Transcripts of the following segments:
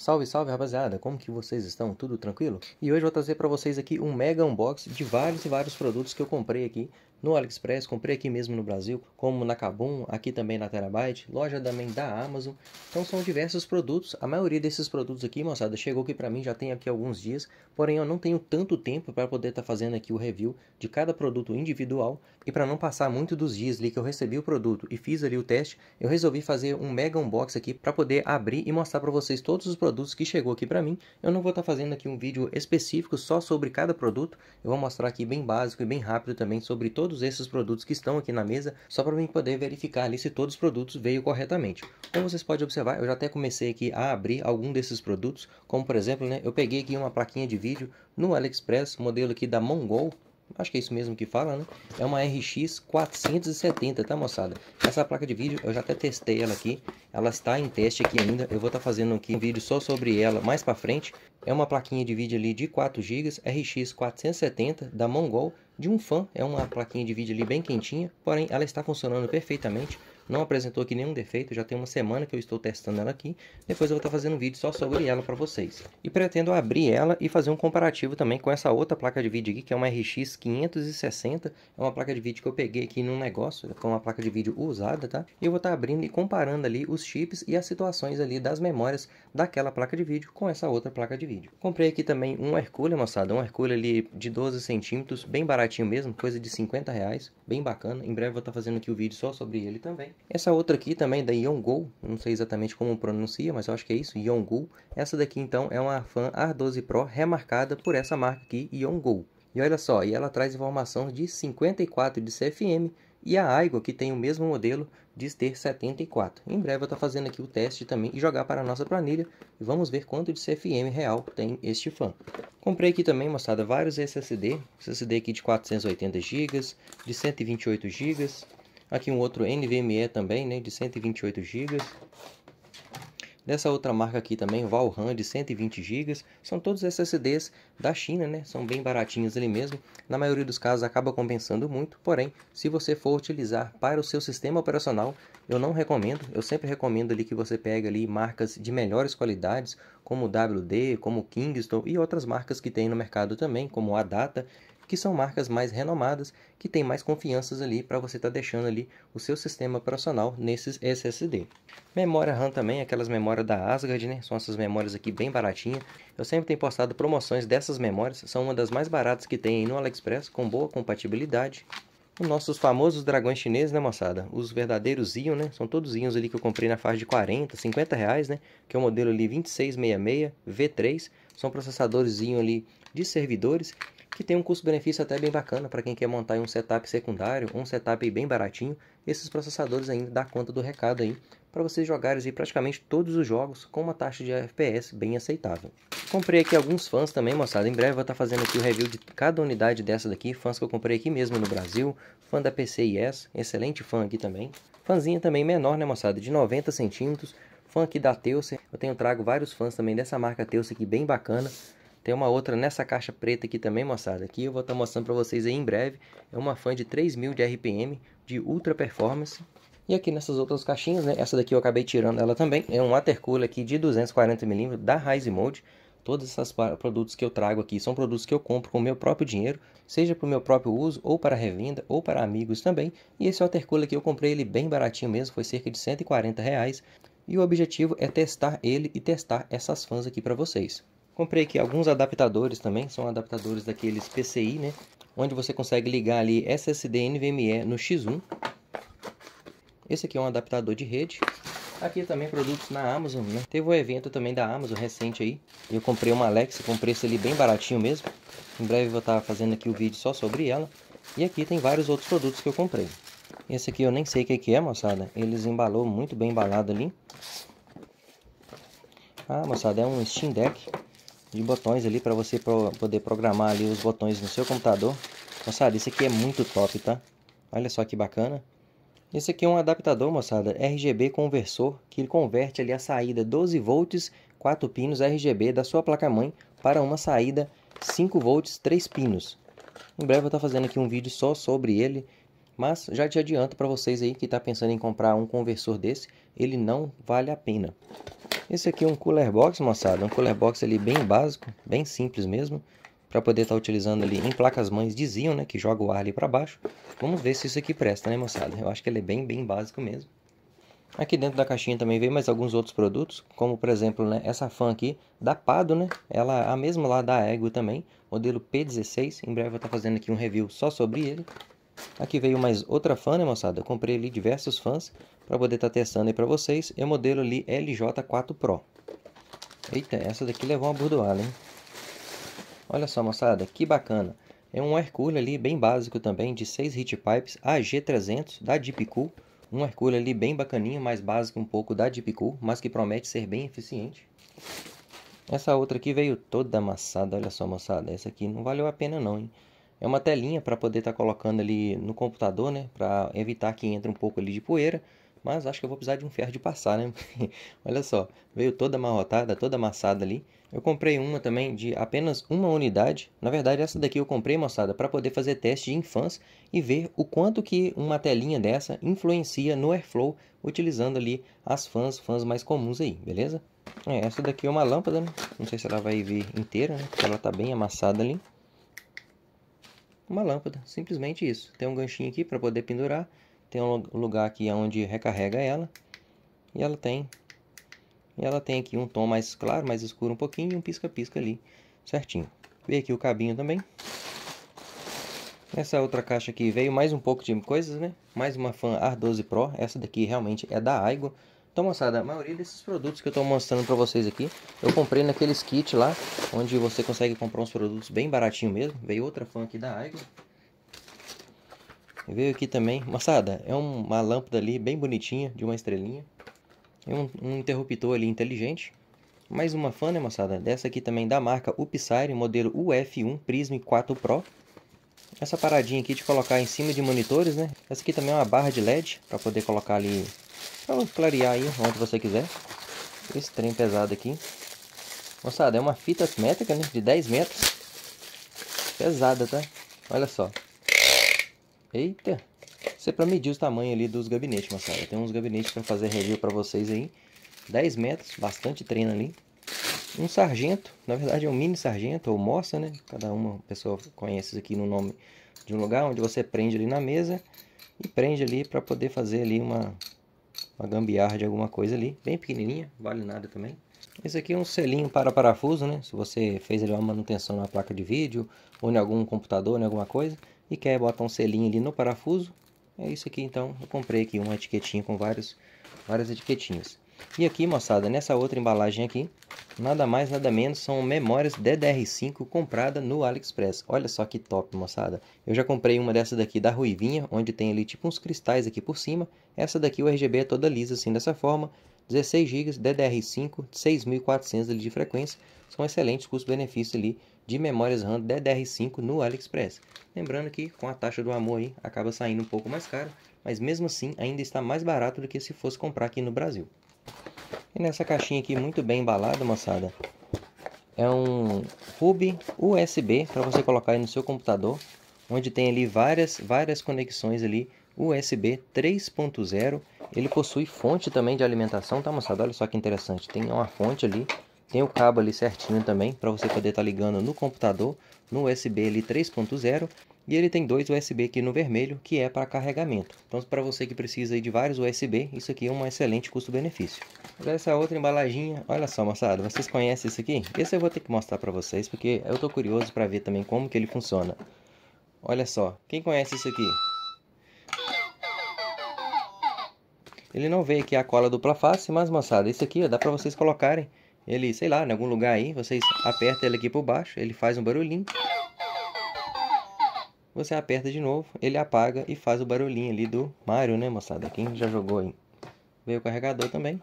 Salve, salve rapaziada, como que vocês estão? Tudo tranquilo? E hoje eu vou trazer para vocês aqui um mega unboxing de vários e vários produtos que eu comprei aqui no AliExpress, comprei aqui mesmo no Brasil, como na Kabum, aqui também na Terabyte, loja também da Amazon. Então são diversos produtos. A maioria desses produtos aqui, moçada, chegou aqui para mim já tem aqui alguns dias, porém eu não tenho tanto tempo para poder estar tá fazendo aqui o review de cada produto individual e para não passar muito dos dias ali que eu recebi o produto e fiz ali o teste, eu resolvi fazer um mega unbox aqui para poder abrir e mostrar para vocês todos os produtos que chegou aqui para mim. Eu não vou estar tá fazendo aqui um vídeo específico só sobre cada produto, eu vou mostrar aqui bem básico e bem rápido também sobre todos todos esses produtos que estão aqui na mesa, só para mim poder verificar ali se todos os produtos veio corretamente. Como vocês podem observar, eu já até comecei aqui a abrir algum desses produtos, como por exemplo, né, eu peguei aqui uma plaquinha de vídeo no AliExpress, modelo aqui da Mongol, acho que é isso mesmo que fala, né? É uma RX 470, tá moçada? Essa placa de vídeo, eu já até testei ela aqui, ela está em teste aqui ainda, eu vou estar tá fazendo aqui um vídeo só sobre ela mais para frente. É uma plaquinha de vídeo ali de 4 GB, RX 470 da Mongol, de um fã. É uma plaquinha de vídeo ali bem quentinha, porém ela está funcionando perfeitamente. Não apresentou aqui nenhum defeito, já tem uma semana que eu estou testando ela aqui. Depois eu vou estar fazendo um vídeo só sobre ela para vocês. E pretendo abrir ela e fazer um comparativo também com essa outra placa de vídeo aqui, que é uma RX 560. É uma placa de vídeo que eu peguei aqui num negócio, foi é uma placa de vídeo usada, tá? E eu vou estar abrindo e comparando ali os chips e as situações ali das memórias daquela placa de vídeo com essa outra placa de vídeo. Comprei aqui também um Hercule, moçada, um Hercule ali de 12 centímetros, bem baratinho mesmo, coisa de 50 reais, bem bacana. Em breve vou estar fazendo aqui o um vídeo só sobre ele também. Essa outra aqui também, da Yongo, não sei exatamente como pronuncia, mas eu acho que é isso, Yongo. Essa daqui então é uma fan R12 Pro remarcada por essa marca aqui, Yongo. E olha só, e ela traz informação de 54 de CFM e a Aigo, que tem o mesmo modelo, diz ter 74. Em breve eu estou fazendo aqui o teste também e jogar para a nossa planilha e vamos ver quanto de CFM real tem este fan. Comprei aqui também, mostrada vários SSD, SSD aqui de 480 GB, de 128 GB, Aqui um outro NVMe também, né, de 128 GB. Dessa outra marca aqui também, Valran, de 120 GB. São todos SSDs da China, né? São bem baratinhos ali mesmo. Na maioria dos casos acaba compensando muito. Porém, se você for utilizar para o seu sistema operacional, eu não recomendo. Eu sempre recomendo ali que você pegue ali marcas de melhores qualidades, como WD, como Kingston e outras marcas que tem no mercado também, como a Data que são marcas mais renomadas, que têm mais confianças ali para você estar tá deixando ali o seu sistema operacional nesses SSD. Memória RAM também, aquelas memórias da Asgard, né? São essas memórias aqui bem baratinhas. Eu sempre tenho postado promoções dessas memórias, são uma das mais baratas que tem aí no AliExpress, com boa compatibilidade. Os nossos famosos dragões chineses, né, moçada? Os verdadeiros Ion, né? São todos Ions ali que eu comprei na faixa de 40, 50 reais, né? Que é o modelo ali 2666 V3. São processadores ali de servidores que tem um custo-benefício até bem bacana para quem quer montar um setup secundário, um setup bem baratinho. Esses processadores ainda dá conta do recado aí para vocês jogarem aí praticamente todos os jogos com uma taxa de FPS bem aceitável. Comprei aqui alguns fãs também, moçada. Em breve vou estar tá fazendo aqui o review de cada unidade dessa daqui, fãs que eu comprei aqui mesmo no Brasil, fã da PCIS, excelente fã aqui também. Fãzinha também menor, né, moçada, de 90 centímetros, fã aqui da Teucer. Eu tenho trago vários fãs também dessa marca Teucer aqui bem bacana. Tem uma outra nessa caixa preta aqui também, moçada, que eu vou estar tá mostrando para vocês aí em breve. É uma fan de 3000 de RPM, de ultra performance. E aqui nessas outras caixinhas, né, essa daqui eu acabei tirando ela também, é um watercooler aqui de 240mm da Rise Mode. Todos esses produtos que eu trago aqui são produtos que eu compro com o meu próprio dinheiro, seja para o meu próprio uso, ou para revenda, ou para amigos também. E esse watercooler aqui eu comprei ele bem baratinho mesmo, foi cerca de 140 reais. E o objetivo é testar ele e testar essas fãs aqui para vocês. Comprei aqui alguns adaptadores também, são adaptadores daqueles PCI, né? Onde você consegue ligar ali SSD NVMe no X1. Esse aqui é um adaptador de rede. Aqui também produtos na Amazon, né? Teve um evento também da Amazon recente aí. Eu comprei uma Alexa com preço ali bem baratinho mesmo. Em breve vou estar fazendo aqui o vídeo só sobre ela. E aqui tem vários outros produtos que eu comprei. Esse aqui eu nem sei o que é, moçada. Eles embalou muito bem embalado ali. Ah, moçada, é um Steam Deck de botões ali para você pro, poder programar ali os botões no seu computador. Moçada, isso aqui é muito top, tá? Olha só que bacana. Esse aqui é um adaptador, moçada, RGB conversor, que ele converte ali a saída 12 volts, 4 pinos RGB da sua placa-mãe para uma saída 5 volts, 3 pinos. Em breve eu estou tá fazendo aqui um vídeo só sobre ele, mas já te adianto para vocês aí que está pensando em comprar um conversor desse, ele não vale a pena. Esse aqui é um cooler box, moçada. Um cooler box ali bem básico, bem simples mesmo. Para poder estar tá utilizando ali em placas-mães de né? Que joga o ar ali para baixo. Vamos ver se isso aqui presta, né, moçada? Eu acho que ele é bem, bem básico mesmo. Aqui dentro da caixinha também vem mais alguns outros produtos, como por exemplo, né, essa fan aqui da Pado, né? Ela é a mesma lá da Ego também, modelo P16. Em breve eu vou estar tá fazendo aqui um review só sobre ele. Aqui veio mais outra fã, né, moçada? Eu comprei ali diversos fãs para poder estar tá testando aí para vocês. É o modelo ali LJ4 Pro. Eita, essa daqui levou uma burdoada, hein? Olha só, moçada, que bacana. É um Hercule ali bem básico também, de 6 heat pipes AG300 da Deep Cool. Um Hercule ali bem bacaninho, mais básico um pouco da Deep Cool, mas que promete ser bem eficiente. Essa outra aqui veio toda amassada, olha só, moçada. Essa aqui não valeu a pena não, hein? É uma telinha para poder estar tá colocando ali no computador, né? Para evitar que entre um pouco ali de poeira. Mas acho que eu vou precisar de um ferro de passar, né? Olha só, veio toda amarrotada, toda amassada ali. Eu comprei uma também de apenas uma unidade. Na verdade, essa daqui eu comprei, moçada, para poder fazer teste de infância e ver o quanto que uma telinha dessa influencia no airflow, utilizando ali as fãs, fãs mais comuns aí, beleza? É, essa daqui é uma lâmpada, né? Não sei se ela vai vir inteira, né? Porque ela tá bem amassada ali uma lâmpada, simplesmente isso. Tem um ganchinho aqui para poder pendurar, tem um lugar aqui onde recarrega ela e ela tem e ela tem aqui um tom mais claro, mais escuro um pouquinho e um pisca-pisca ali, certinho. Veio aqui o cabinho também. Essa outra caixa aqui veio mais um pouco de coisas, né? Mais uma Fan Ar 12 Pro, essa daqui realmente é da Aigo. Então, moçada, a maioria desses produtos que eu estou mostrando para vocês aqui, eu comprei naqueles kits lá, onde você consegue comprar uns produtos bem baratinho mesmo. Veio outra fã aqui da Aigo. Veio aqui também, moçada, é uma lâmpada ali bem bonitinha, de uma estrelinha. E é um, um, interruptor ali inteligente. Mais uma fã, né, moçada? Dessa aqui também da marca Upsire, modelo UF1 Prism 4 Pro. Essa paradinha aqui de colocar em cima de monitores, né? Essa aqui também é uma barra de LED, para poder colocar ali Pra clarear aí onde você quiser. Esse trem pesado aqui. Moçada, é uma fita métrica, né? De 10 metros. Pesada, tá? Olha só. Eita. Isso é pra medir os tamanhos ali dos gabinetes, moçada. Tem uns gabinetes pra fazer review pra vocês aí. 10 metros, bastante treino ali. Um sargento, na verdade é um mini sargento ou moça, né? Cada uma pessoa conhece isso aqui no nome de um lugar onde você prende ali na mesa e prende ali para poder fazer ali uma uma gambiarra de alguma coisa ali, bem pequenininha, vale nada também. Esse aqui é um selinho para parafuso, né? Se você fez ali uma manutenção na placa de vídeo, ou em algum computador, em alguma coisa, e quer botar um selinho ali no parafuso, é isso aqui então. Eu comprei aqui uma etiquetinha com vários, várias etiquetinhas. E aqui, moçada, nessa outra embalagem aqui, nada mais, nada menos, são memórias DDR5 comprada no AliExpress. Olha só que top, moçada. Eu já comprei uma dessa daqui da Ruivinha, onde tem ali tipo uns cristais aqui por cima. Essa daqui o RGB é toda lisa assim, dessa forma. 16 GB DDR5, 6400 ali de frequência. São excelentes custo-benefício ali de memórias RAM DDR5 no AliExpress. Lembrando que com a taxa do amor aí acaba saindo um pouco mais caro, mas mesmo assim ainda está mais barato do que se fosse comprar aqui no Brasil. E nessa caixinha aqui, muito bem embalada, moçada, é um hub USB para você colocar aí no seu computador, onde tem ali várias, várias conexões ali USB 3.0. Ele possui fonte também de alimentação, tá moçada? Olha só que interessante, tem uma fonte ali, tem o cabo ali certinho também, para você poder estar tá ligando no computador, no USB ali 3.0. E ele tem dois USB aqui no vermelho, que é para carregamento. Então, para você que precisa de vários USB, isso aqui é um excelente custo-benefício. Essa outra embalaginha, olha só, moçada, vocês conhecem isso aqui? Esse eu vou ter que mostrar para vocês, porque eu estou curioso para ver também como que ele funciona. Olha só, quem conhece isso aqui? Ele não veio aqui a cola dupla face, mas moçada, isso aqui ó, dá para vocês colocarem ele, sei lá, em algum lugar aí, vocês apertam ele aqui por baixo, ele faz um barulhinho você aperta de novo, ele apaga e faz o barulhinho ali do Mario, né, moçada? Quem já jogou aí? Veio o carregador também.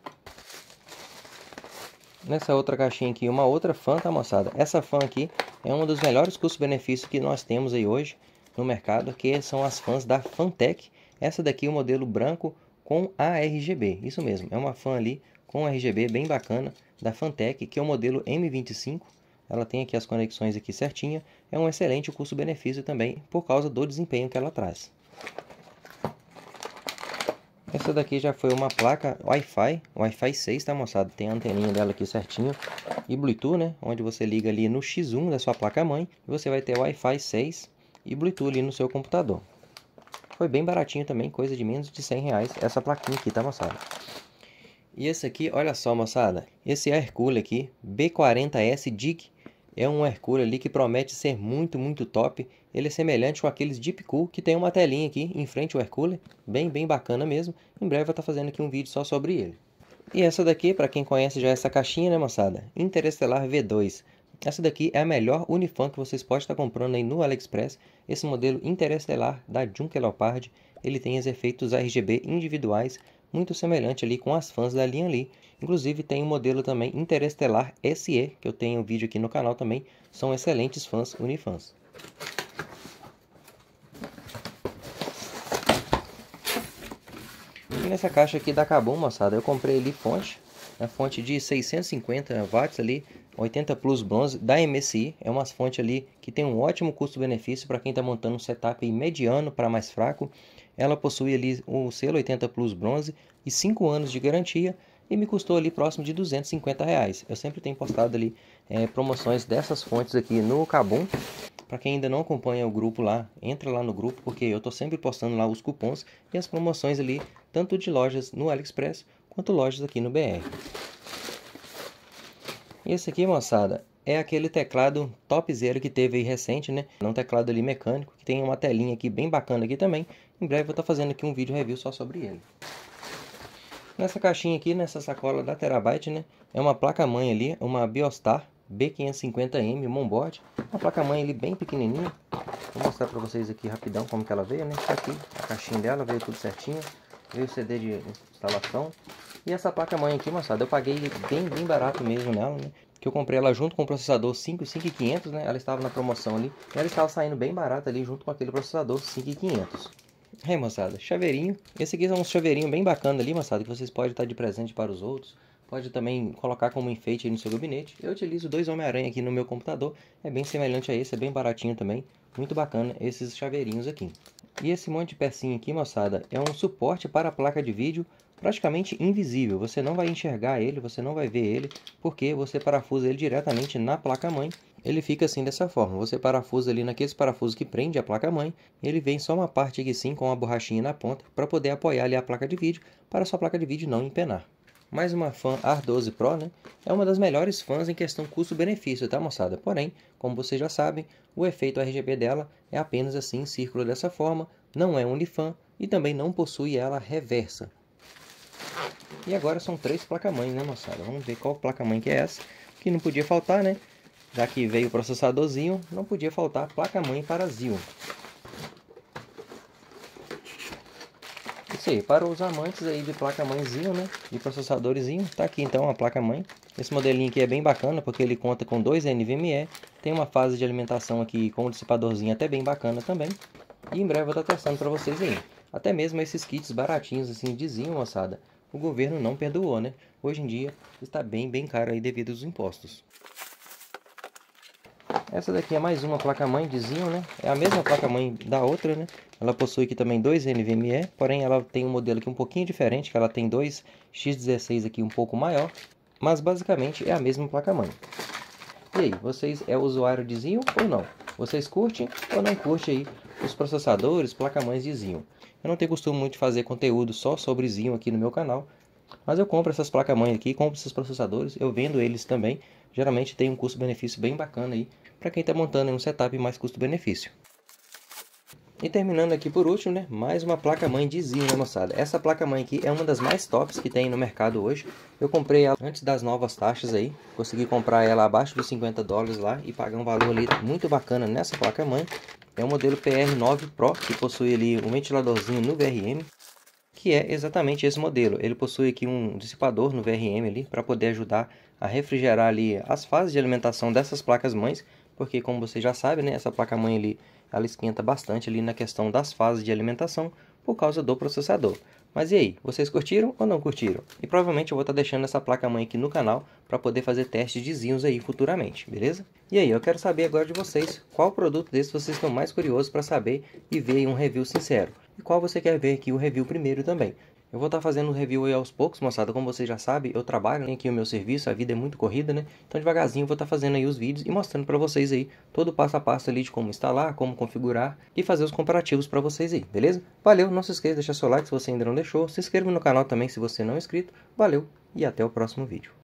Nessa outra caixinha aqui, uma outra fan, tá, moçada? Essa fan aqui é um dos melhores custo-benefício que nós temos aí hoje no mercado, que são as fans da Fantech. Essa daqui é o modelo branco com a RGB, isso mesmo, é uma fan ali com RGB bem bacana da Fantech, que é o modelo M25, ela tem aqui as conexões aqui certinha, é um excelente custo-benefício também por causa do desempenho que ela traz. Essa daqui já foi uma placa Wi-Fi, Wi-Fi 6, tá moçada? Tem a anteninha dela aqui certinho e Bluetooth, né? Onde você liga ali no X1 da sua placa-mãe, você vai ter Wi-Fi 6 e Bluetooth ali no seu computador. Foi bem baratinho também, coisa de menos de 100 reais essa plaquinha aqui, tá moçada? E esse aqui, olha só moçada, esse air cooler aqui, B40S DIC é um Hercule ali que promete ser muito, muito top. Ele é semelhante com aqueles Deep Cool, que tem uma telinha aqui em frente ao Hercule. Bem, bem bacana mesmo. Em breve eu vou estar fazendo aqui um vídeo só sobre ele. E essa daqui, para quem conhece já essa caixinha, né moçada? Interestelar V2. Essa daqui é a melhor Unifan que vocês podem estar comprando aí no AliExpress. Esse modelo interestelar da Junker Leopard, ele tem os efeitos RGB individuais muito semelhante ali com as fãs da linha ali. Inclusive tem um modelo também Interestelar SE, que eu tenho um vídeo aqui no canal também. São excelentes fãs unifãs. E nessa caixa aqui da Kabum, moçada, eu comprei ali fonte, a fonte de 650 watts ali, 80 Plus Bronze da MSI é uma fonte ali que tem um ótimo custo-benefício para quem está montando um setup mediano para mais fraco. Ela possui ali o selo 80 Plus Bronze e 5 anos de garantia e me custou ali próximo de 250 reais. Eu sempre tenho postado ali é, promoções dessas fontes aqui no Cabum. Para quem ainda não acompanha o grupo lá, entra lá no grupo porque eu estou sempre postando lá os cupons e as promoções ali, tanto de lojas no AliExpress quanto lojas aqui no BR. E esse aqui, moçada, é aquele teclado topzera que teve aí recente, né? É um teclado ali mecânico, que tem uma telinha aqui bem bacana aqui também. Em breve eu vou estar tá fazendo aqui um vídeo review só sobre ele. Nessa caixinha aqui, nessa sacola da Terabyte, né? É uma placa-mãe ali, uma Biostar B550M Monboard. Uma placa-mãe ali bem pequenininha. Vou mostrar pra vocês aqui rapidão como que ela veio, né? Tá aqui a caixinha dela, veio tudo certinho. Veio o CD de instalação. E essa placa-mãe aqui, moçada, eu paguei bem, bem barato mesmo nela, né? Que eu comprei ela junto com o processador 5, 5500, né? Ela estava na promoção ali. E ela estava saindo bem barata ali junto com aquele processador 5500. É, moçada, chaveirinho. Esse aqui é um chaveirinho bem bacana ali, moçada, que vocês podem estar de presente para os outros. Pode também colocar como enfeite no seu gabinete. Eu utilizo dois Homem-Aranha aqui no meu computador. É bem semelhante a esse, é bem baratinho também. Muito bacana esses chaveirinhos aqui. E esse monte de pecinha aqui, moçada, é um suporte para a placa de vídeo praticamente invisível. Você não vai enxergar ele, você não vai ver ele, porque você parafusa ele diretamente na placa-mãe. Ele fica assim dessa forma. Você parafusa ali naqueles parafusos que prende a placa-mãe, ele vem só uma parte aqui sim com uma borrachinha na ponta para poder apoiar ali a placa de vídeo, para sua placa de vídeo não empenar. Mais uma fan ar 12 Pro, né? É uma das melhores fãs em questão custo-benefício, tá moçada? Porém, como vocês já sabem, o efeito RGB dela é apenas assim, em círculo dessa forma, não é unifan e também não possui ela reversa. E agora são três placa-mães, né, moçada? Vamos ver qual placa-mãe que é essa, que não podia faltar, né? Já que veio o processadorzinho, não podia faltar placa-mãe para Zio. Isso aí, para os amantes aí de placa-mãezinho, né? De processadorzinho, tá aqui então a placa-mãe. Esse modelinho aqui é bem bacana, porque ele conta com dois NVMe, tem uma fase de alimentação aqui com um dissipadorzinho até bem bacana também. E em breve eu vou estar testando para vocês aí. Até mesmo esses kits baratinhos assim de Zinho, moçada o governo não perdoou, né? Hoje em dia está bem, bem caro aí devido aos impostos. Essa daqui é mais uma placa-mãe, diziam, né? É a mesma placa-mãe da outra, né? Ela possui aqui também dois NVMe, porém ela tem um modelo aqui um pouquinho diferente, que ela tem dois X16 aqui um pouco maior, mas basicamente é a mesma placa-mãe. E aí, vocês é usuário de Zinho ou não? Vocês curtem ou não curtem aí os processadores, placa-mães de Zinho? Eu não tenho costume muito de fazer conteúdo só sobre Zinho aqui no meu canal, mas eu compro essas placas-mãe aqui, compro esses processadores, eu vendo eles também. Geralmente tem um custo-benefício bem bacana aí para quem está montando um setup mais custo-benefício. E terminando aqui por último, né, mais uma placa-mãe de Zinho, né, moçada? Essa placa-mãe aqui é uma das mais tops que tem no mercado hoje. Eu comprei ela antes das novas taxas aí, consegui comprar ela abaixo dos 50 dólares lá e pagar um valor ali muito bacana nessa placa-mãe é o modelo PR9 Pro, que possui ali um ventiladorzinho no VRM, que é exatamente esse modelo. Ele possui aqui um dissipador no VRM ali para poder ajudar a refrigerar ali as fases de alimentação dessas placas mães, porque como você já sabe, né, essa placa mãe ali ela esquenta bastante ali na questão das fases de alimentação por causa do processador. Mas e aí, vocês curtiram ou não curtiram? E provavelmente eu vou estar tá deixando essa placa mãe aqui no canal para poder fazer testes de zinhos aí futuramente, beleza? E aí, eu quero saber agora de vocês, qual produto desse vocês estão mais curiosos para saber e ver aí um review sincero. E qual você quer ver aqui o review primeiro também. Eu vou estar tá fazendo o review aí aos poucos, moçada, como vocês já sabem, eu trabalho né, aqui o meu serviço, a vida é muito corrida, né? Então devagarzinho eu vou estar tá fazendo aí os vídeos e mostrando para vocês aí todo o passo a passo ali de como instalar, como configurar e fazer os comparativos para vocês aí, beleza? Valeu, não se esqueça de deixar seu like se você ainda não deixou, se inscreva no canal também se você não é inscrito. Valeu e até o próximo vídeo.